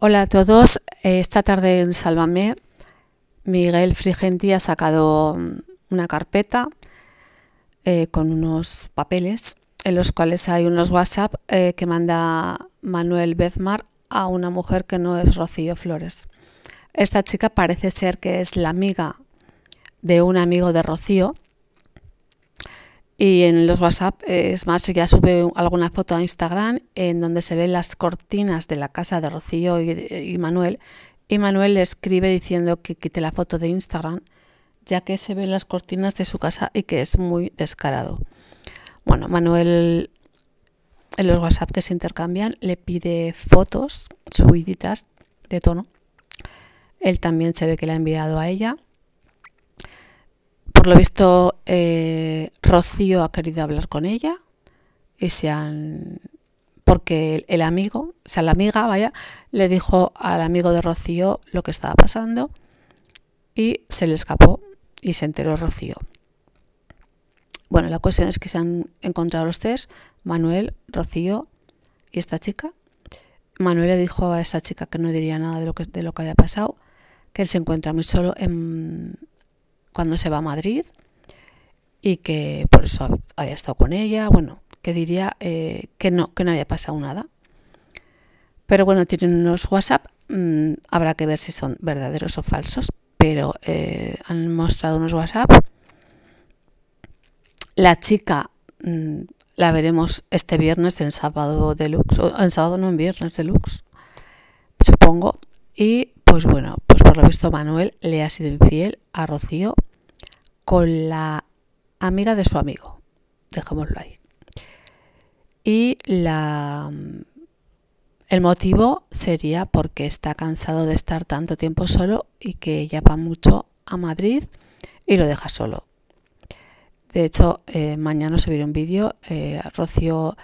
Hola a todos. Esta tarde en Sálvame, Miguel Frigenti ha sacado mm, una carpeta eh, con unos papeles en los cuales hay unos WhatsApp eh, que manda Manuel Bezmar a una mujer que no es Rocío Flores. Esta chica parece ser que es la amiga de un amigo de Rocío y en los WhatsApp, eh, es más, ya sube alguna foto a Instagram en donde se ven las cortinas de la casa de Rocío y, Manuel. Y Manuel le escribe diciendo que quite la foto de Instagram, ya que se ven las cortinas de su casa y que es muy descarado. Bueno, Manuel, en los WhatsApp que se intercambian, le pide fotos subiditas de tono. Él también se ve que le ha enviado a ella. Por lo visto, eh, Rocío ha querido hablar con ella y se han porque el amigo, o sea, la amiga, vaya, le dijo al amigo de Rocío lo que estaba pasando y se le escapó y se enteró Rocío. Bueno, la cuestión es que se han encontrado los tres, Manuel, Rocío y esta chica. Manuel le dijo a esa chica que no diría nada de lo que, de lo que había pasado, que él se encuentra muy solo cuando se va a Madrid, y que por eso había estado con ella, bueno, que diría eh, que no, que no había pasado nada. Pero bueno, tienen unos WhatsApp, mm, habrá que ver si son verdaderos o falsos, pero eh, han mostrado unos WhatsApp. La chica mm, la veremos este viernes en sábado deluxe, o en sábado no, en viernes deluxe, supongo. Y pues bueno, pues por lo visto Manuel le ha sido infiel a Rocío con la amiga de su amigo, dejémoslo ahí. Y la, mm, el motivo sería porque está cansado de estar tanto tiempo solo y que ella va mucho a Madrid y lo deja solo. De hecho, eh, mañana subiré un vídeo. Eh, Rocío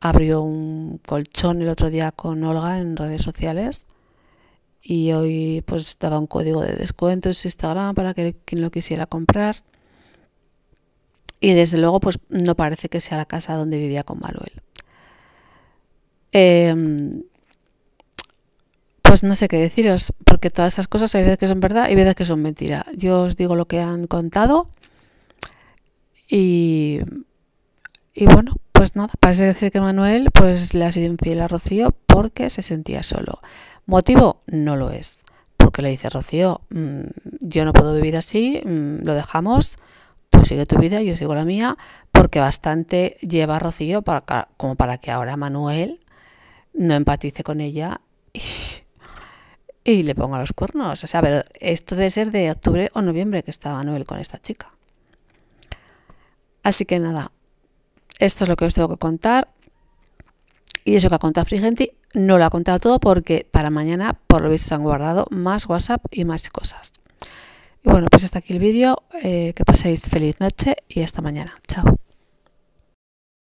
abrió un colchón el otro día con Olga en redes sociales y hoy pues daba un código de descuento en su Instagram para que quien lo quisiera comprar y desde luego pues no parece que sea la casa donde vivía con Manuel. Em, pues no sé qué deciros, porque todas esas cosas hay veces que son verdad y veces que son mentira. Yo os digo lo que han contado y, y bueno, pues nada, parece decir que Manuel pues le ha sido infiel a Rocío porque se sentía solo. Motivo no lo es, porque le dice Rocío, mm, yo no puedo vivir así, mm, lo dejamos tú sigue tu vida, yo sigo la mía, porque bastante lleva Rocío para, como para que ahora Manuel no empatice con ella y, le ponga los cuernos. O sea, pero esto debe ser de octubre o noviembre que está Manuel con esta chica. Así que nada, esto es lo que os tengo que contar. Y eso que ha contado Frigenti no lo ha contado todo porque para mañana, por lo visto, se han guardado más WhatsApp y más cosas. Y bueno, pues hasta aquí el vídeo. Eh, que paséis feliz noche y hasta mañana. Chao.